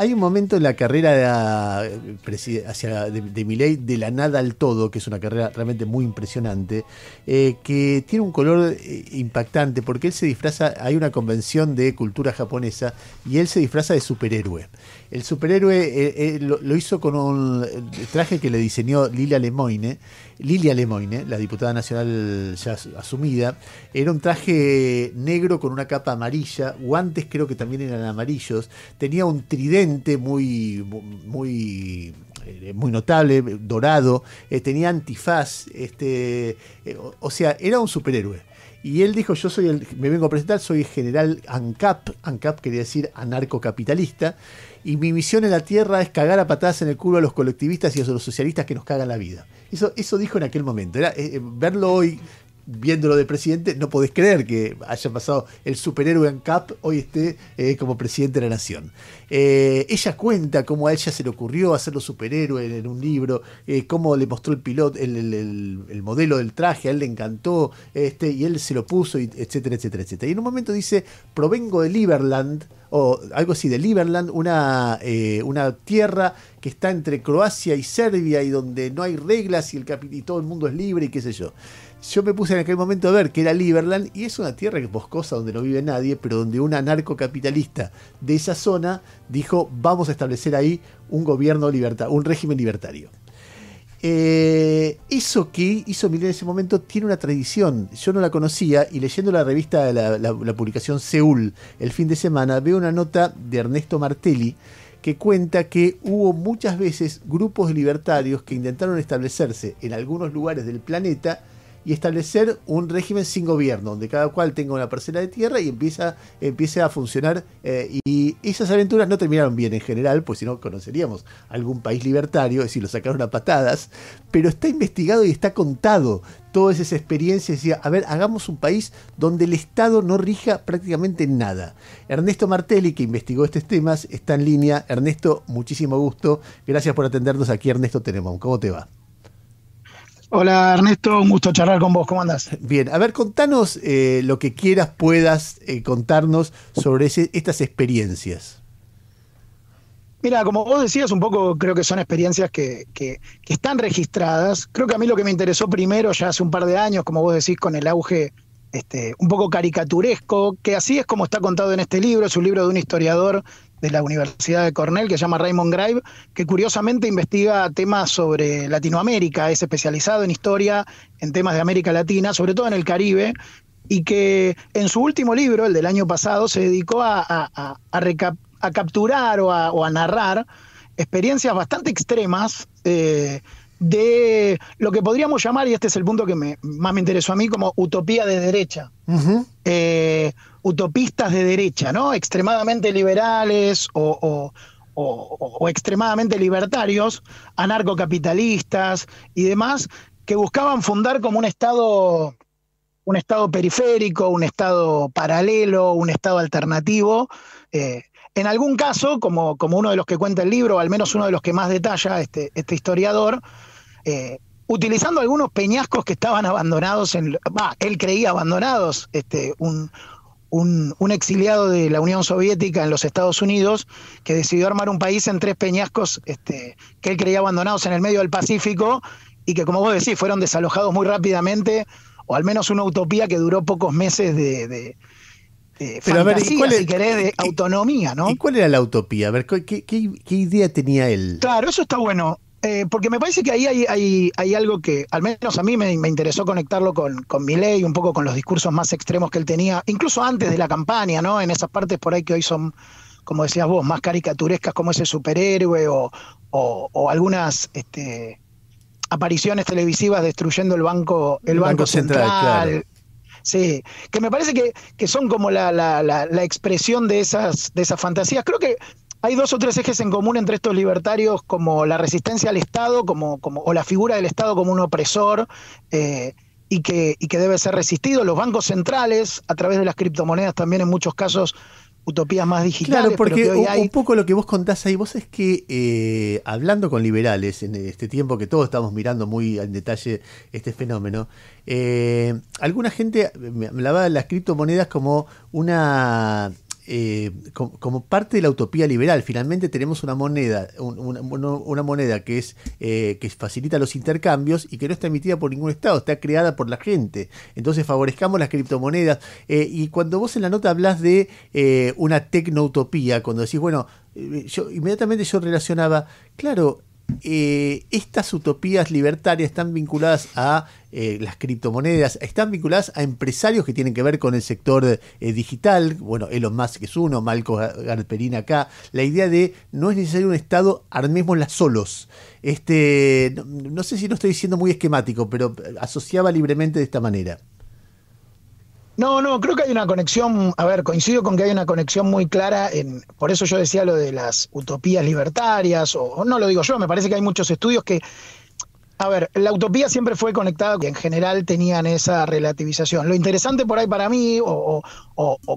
hay un momento en la carrera de, eh, hacia, de, de Miley, de la nada al todo, que es una carrera realmente muy impresionante, eh, que tiene un color eh, impactante, porque él se disfraza, hay una convención de cultura japonesa, y él se disfraza de superhéroe. El superhéroe eh, eh, lo, hizo con un eh, traje que le diseñó Lilia Lemoine. Lilia Lemoine, la diputada nacional ya asumida, era un traje negro con una capa amarilla, guantes creo que también eran amarillos, tenía un tridente muy, muy muy notable, dorado, tenía antifaz, este, o, sea, era un superhéroe. Y él dijo, yo soy el, me vengo a presentar, soy general ANCAP, ANCAP quería decir anarcocapitalista, y mi misión en la tierra es cagar a patadas en el culo a los colectivistas y a los socialistas que nos cagan la vida. Eso, eso dijo en aquel momento. Eh, eh, verlo hoy viéndolo de presidente, no podés creer que haya pasado el superhéroe en Cap, hoy esté eh, como presidente de la nación. Eh, ella cuenta cómo a ella se le ocurrió hacerlo superhéroe en, un libro, eh, cómo le mostró el piloto, el, el, modelo del traje, a él le encantó, este, y él se lo puso, y etcétera, etcétera, etcétera. Y en un momento dice, provengo de Liberland, o algo así, de Liberland, una, una tierra que está entre Croacia y Serbia y donde no hay reglas y, el y todo el mundo es libre y qué sé yo yo me puse en aquel momento a ver que era Liberland y es una tierra boscosa donde no vive nadie, pero donde un anarcocapitalista de esa zona dijo vamos a establecer ahí un gobierno libertario, un régimen libertario. Eh, eso que hizo Milena en ese momento tiene una tradición. Yo no la conocía y leyendo la revista, la, la publicación Seúl el fin de semana, veo una nota de Ernesto Martelli que cuenta que hubo muchas veces grupos libertarios que intentaron establecerse en algunos lugares del planeta y establecer un régimen sin gobierno, donde cada cual tenga una parcela de tierra y empieza, empiece a funcionar. Eh, y esas aventuras no terminaron bien en general, pues si no conoceríamos algún país libertario, es decir, lo sacaron a patadas, pero está investigado y está contado todas esas experiencias. Decía, a ver, hagamos un país donde el Estado no rija prácticamente nada. Ernesto Martelli, que investigó estos temas, está en línea. Ernesto, muchísimo gusto. Gracias por atendernos aquí, Ernesto Tenemón. ¿Cómo te va? Hola Ernesto, un gusto charlar con vos, ¿cómo andás? Bien, a ver, contanos eh, lo que quieras, puedas eh, contarnos sobre estas experiencias. Mira, como vos decías, un poco creo que son experiencias que, que, están registradas. Creo que a mí lo que me interesó primero, ya hace un par de años, como vos decís, con el auge este, un poco caricaturesco, que así es como está contado en este libro, es un libro de un historiador de la Universidad de Cornell que se llama Raymond grave que curiosamente investiga temas sobre Latinoamérica, es especializado en historia, en temas de América Latina, sobre todo en el Caribe, y que en su último libro, el del año pasado, se dedicó a, a, capturar o a, narrar experiencias bastante extremas eh, de lo que podríamos llamar, y este es el punto que me, más me interesó a mí, como utopía de derecha utopistas de derecha, ¿no? Extremadamente liberales o, extremadamente libertarios, anarcocapitalistas y demás, que buscaban fundar como un Estado, un Estado periférico, un Estado paralelo, un Estado alternativo. Eh, en algún caso, como, como, uno de los que cuenta el libro, o al menos uno de los que más detalla este, este historiador, eh, utilizando algunos peñascos que estaban abandonados, en, él creía abandonados, este, un, un, exiliado de la Unión Soviética en los Estados Unidos que decidió armar un país en tres peñascos este, que él creía abandonados en el medio del Pacífico y que, como vos decís, fueron desalojados muy rápidamente, o al menos una utopía que duró pocos meses de, Pero a ver, de autonomía, ¿no? ¿Y cuál era la utopía? A ver, qué idea tenía él? Claro, eso está bueno. Eh, porque me parece que ahí hay, hay, algo que, al menos a mí me, interesó conectarlo con, con ley un poco con los discursos más extremos que él tenía, incluso antes de la campaña, ¿no? En esas partes por ahí que hoy son, como decías vos, más caricaturescas como ese superhéroe o, algunas este, apariciones televisivas destruyendo el Banco, el, banco, Central. Sí, que me parece que, que son como la, la, la, la, expresión de esas, de esas fantasías. Creo que hay dos o tres ejes en común entre estos libertarios, como la resistencia al Estado como, o la figura del Estado como un opresor eh, y, que, que debe ser resistido. Los bancos centrales, a través de las criptomonedas, también en muchos casos utopías más digitales. Claro, porque un poco lo que vos contás ahí, vos es que eh, hablando con liberales en este tiempo que todos estamos mirando muy en detalle este fenómeno, eh, alguna gente me hablaba de las criptomonedas como una eh, como, parte de la utopía liberal. Finalmente tenemos una moneda, una, moneda que es eh, que facilita los intercambios y que no está emitida por ningún Estado, está creada por la gente. Entonces favorezcamos las criptomonedas. Eh, y cuando vos en la nota hablas de una tecnoutopía, cuando decís, bueno, yo inmediatamente yo relacionaba, claro, eh, estas utopías libertarias están vinculadas a eh, las criptomonedas, están vinculadas a empresarios que tienen que ver con el sector eh, digital, bueno, Elon Musk es uno, Malco Garperín acá, la idea de no es necesario un Estado, las solos. Este, no, sé si no estoy diciendo muy esquemático, pero eh, asociaba libremente de esta manera. No, no, creo que hay una conexión, a ver, coincido con que hay una conexión muy clara, en, por eso yo decía lo de las utopías libertarias, o, no lo digo yo, me parece que hay muchos estudios que a ver, la utopía siempre fue conectada, que en general tenían esa relativización. Lo interesante por ahí para mí, o,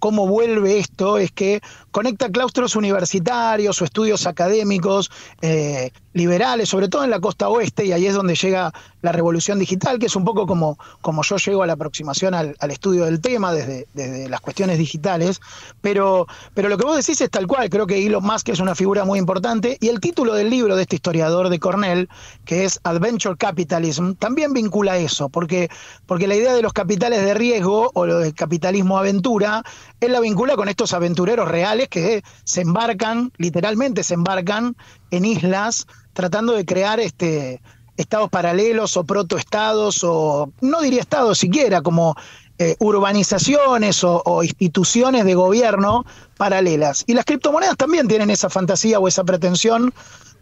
cómo vuelve esto, es que conecta claustros universitarios o estudios académicos eh, liberales, sobre todo en la costa oeste, y ahí es donde llega la revolución digital, que es un poco como, como yo llego a la aproximación al, estudio del tema desde, las cuestiones digitales, pero, pero lo que vos decís es tal cual, creo que Elon Musk es una figura muy importante, y el título del libro de este historiador de Cornell, que es Adventure Capitalism, también vincula eso, porque, porque la idea de los capitales de riesgo o lo del capitalismo aventura, él la vincula con estos aventureros reales que se embarcan, literalmente se embarcan en islas tratando de crear este estados paralelos o protoestados o no diría estados siquiera, como eh, urbanizaciones o, instituciones de gobierno paralelas. Y las criptomonedas también tienen esa fantasía o esa pretensión,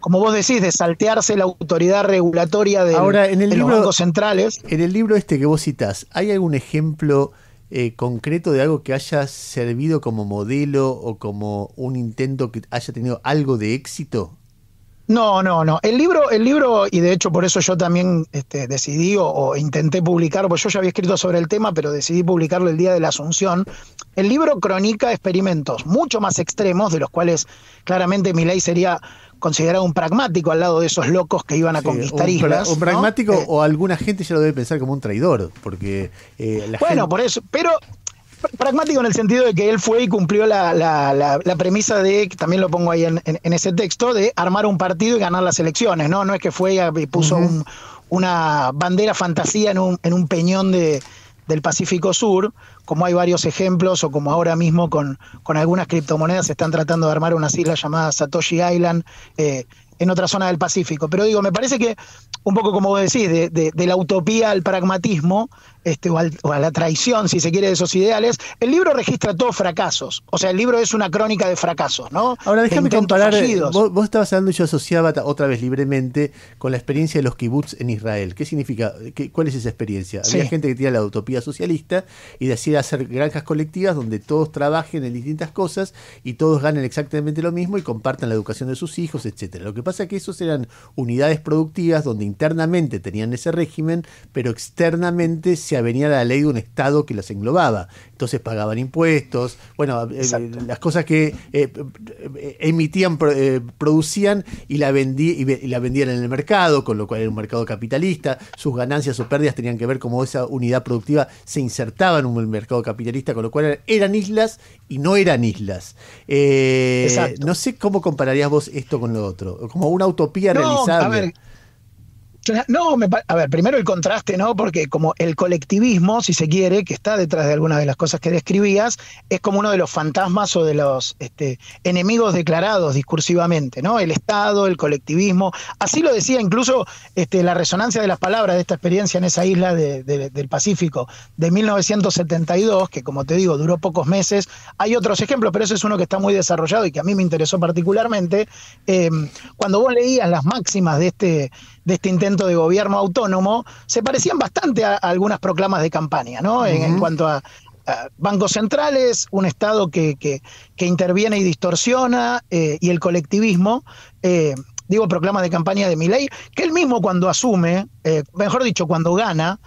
como vos decís, de saltearse la autoridad regulatoria de, los bancos centrales. En el libro este que vos citás, ¿hay algún ejemplo eh, concreto de algo que haya servido como modelo o como un intento que haya tenido algo de éxito? No, no, no. El libro, el libro, y de hecho por eso yo también este, decidí o, intenté publicarlo, porque yo ya había escrito sobre el tema, pero decidí publicarlo el día de la Asunción. El libro crónica experimentos mucho más extremos, de los cuales claramente ley sería considerado un pragmático al lado de esos locos que iban a conquistar un islas. Un pragmático eh, o alguna gente ya lo debe pensar como un traidor, porque eh, bueno, por eso, pero pragmático en el sentido de que él fue y cumplió la, la, la, premisa de, también lo pongo ahí en, ese texto, de armar un partido y ganar las elecciones, ¿no? No es que fue y puso una bandera fantasía en un, en un peñón de, del Pacífico Sur, como hay varios ejemplos, o como ahora mismo con, algunas criptomonedas se están tratando de armar una islas llamada Satoshi Island. Eh, en otra zona del Pacífico. Pero digo, me parece que un poco como vos decís, de la utopía al pragmatismo, este, o, a la traición, si se quiere, de esos ideales, el libro registra todos fracasos. O sea, el libro es una crónica de fracasos, ¿no? Ahora, déjame comparar. Eh, vos, vos, estabas hablando, y yo asociaba otra vez libremente con la experiencia de los kibbutz en Israel. ¿Qué significa? Qué, ¿Cuál es esa experiencia? Había gente que tenía la utopía socialista y decía hacer granjas colectivas donde todos trabajen en distintas cosas y todos ganen exactamente lo mismo y compartan la educación de sus hijos, etcétera. Lo que pasa es que esos eran unidades productivas donde internamente tenían ese régimen, pero externamente se venía la ley de un Estado que las englobaba. Entonces pagaban impuestos, bueno, eh, las cosas que eh, eh, emitían, producían y la, vendían en el mercado, con lo cual era un mercado capitalista. Sus ganancias o pérdidas tenían que ver cómo esa unidad productiva se insertaba en un mercado capitalista, con lo cual eran islas y no eran islas. no sé cómo compararías vos esto con lo otro, como una utopía realizable. No, a ver, primero el contraste, ¿no? Porque como el colectivismo, si se quiere, que está detrás de algunas de las cosas que describías, es como uno de los fantasmas o de los este, enemigos declarados discursivamente, ¿no? El Estado, el colectivismo. Así lo decía incluso este, la resonancia de las palabras de esta experiencia en esa isla del Pacífico de 1972, que como te digo, duró pocos meses. Hay otros ejemplos, pero ese es uno que está muy desarrollado y que a mí me interesó particularmente. Em, cuando vos leías las máximas de este, de este intento, de gobierno autónomo se parecían bastante a, algunas proclamas de campaña, ¿no? en, cuanto a, bancos centrales, un Estado que, que, interviene y distorsiona, eh, y el colectivismo. Eh, digo, proclama de campaña de Milei, que él mismo cuando asume, eh, mejor dicho, cuando gana,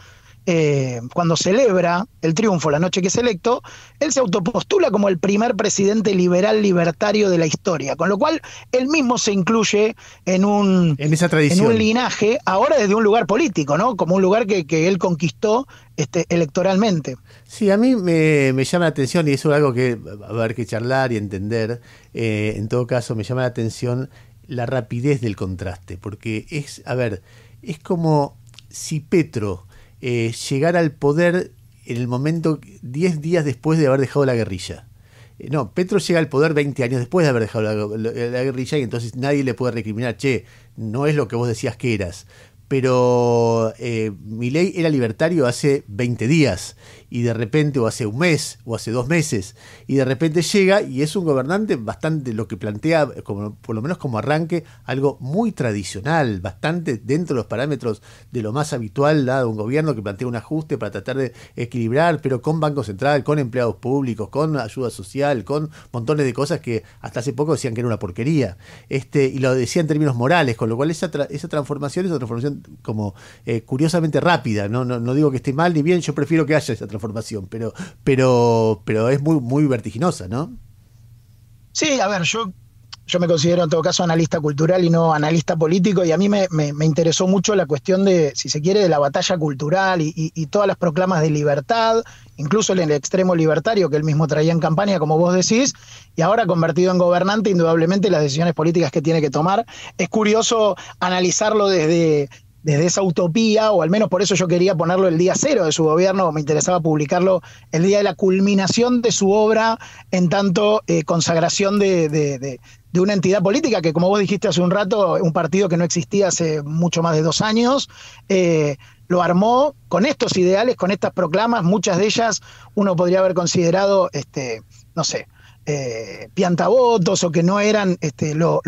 eh, cuando celebra el triunfo la noche que es electo, él se autopostula como el primer presidente liberal libertario de la historia, con lo cual él mismo se incluye en un, en esa tradición. linaje, ahora desde un lugar político, ¿no? Como un lugar que, él conquistó este, electoralmente. Sí, a mí me, llama la atención, y eso es algo que va a haber que charlar y entender, eh, en todo caso me llama la atención la rapidez del contraste, porque es, a ver, es como si Petro eh, llegar al poder en el momento 10 días después de haber dejado la guerrilla. Eh, no, Petro llega al poder 20 años después de haber dejado la, guerrilla y entonces nadie le puede recriminar, che, no es lo que vos decías que eras. Pero eh, mi ley era libertario hace 20 días y de repente, o hace un mes, o hace dos meses, y de repente llega y es un gobernante bastante, lo que plantea, como, por lo menos como arranque, algo muy tradicional, bastante dentro de los parámetros de lo más habitual dado un gobierno que plantea un ajuste para tratar de equilibrar, pero con Banco Central, con empleados públicos, con ayuda social, con montones de cosas que hasta hace poco decían que era una porquería. Este, y lo decía en términos morales, con lo cual esa, esa transformación es una transformación como eh, curiosamente rápida. No, no, no digo que esté mal ni bien, yo prefiero que haya esa transformación formación, pero, pero, pero es muy, muy vertiginosa, ¿no? Sí, a ver, yo, yo me considero en todo caso analista cultural y no analista político, y a mí me, interesó mucho la cuestión de, si se quiere, de la batalla cultural y, todas las proclamas de libertad, incluso en el extremo libertario que él mismo traía en campaña, como vos decís, y ahora convertido en gobernante, indudablemente las decisiones políticas que tiene que tomar. Es curioso analizarlo desde desde esa utopía, o al menos por eso yo quería ponerlo el día cero de su gobierno, me interesaba publicarlo el día de la culminación de su obra en tanto eh, consagración de, una entidad política, que como vos dijiste hace un rato, un partido que no existía hace mucho más de dos años, eh, lo armó con estos ideales, con estas proclamas, muchas de ellas uno podría haber considerado, este, no sé, eh, piantavotos o que no eran este, lo,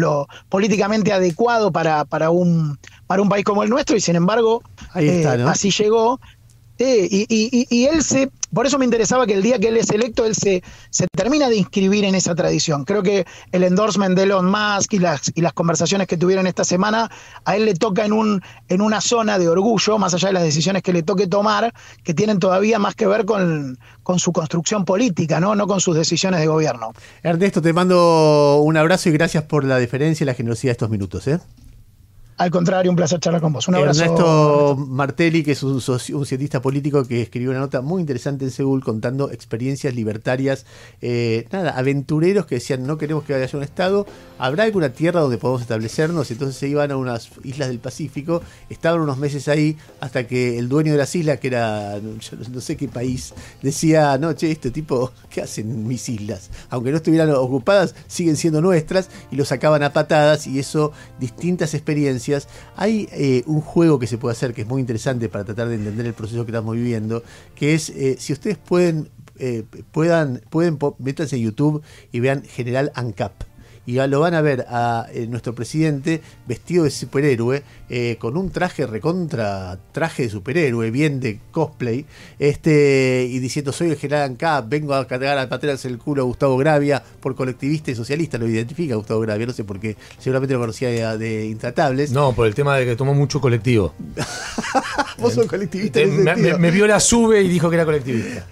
políticamente adecuado para, para, un, para un país como el nuestro y sin embargo eh, así llegó. Eh, y, él se, por eso me interesaba que el día que él es electo, él se, se termina de inscribir en esa tradición. Creo que el endorsement de Elon Musk y las, y las conversaciones que tuvieron esta semana, a él le toca en, un, en una zona de orgullo, más allá de las decisiones que le toque tomar, que tienen todavía más que ver con, con su construcción política, ¿no? no con sus decisiones de gobierno. Ernesto, te mando un abrazo y gracias por la deferencia y la generosidad de estos minutos. ¿eh? Al contrario, un placer charlar con vos. Un abrazo. Ernesto Martelli, que es un, cientista político que escribió una nota muy interesante en Seúl contando experiencias libertarias, eh, nada, aventureros que decían no queremos que haya un Estado, habrá alguna tierra donde podamos establecernos, entonces se iban a unas islas del Pacífico, estaban unos meses ahí hasta que el dueño de las islas, que era no sé qué país, decía, no, che, este tipo, ¿qué hacen mis islas? Aunque no estuvieran ocupadas, siguen siendo nuestras y los sacaban a patadas y eso, distintas experiencias, hay eh, un juego que se puede hacer que es muy interesante para tratar de entender el proceso que estamos viviendo, que es eh, si ustedes pueden, eh, puedan, pueden, métanse en YouTube y vean General ANCAP y lo van a ver a eh, nuestro presidente vestido de superhéroe, eh, con un traje recontra, traje de superhéroe, bien de cosplay, este, y diciendo soy el general K, vengo a cargar a patearse el culo a Gustavo Gravia por colectivista y socialista, lo identifica Gustavo Gravia, no sé por qué, seguramente lo conocía de, Intratables. No, por el tema de que tomó mucho colectivo. Vos sos colectivista. Eh, me vio la sube y dijo que era colectivista.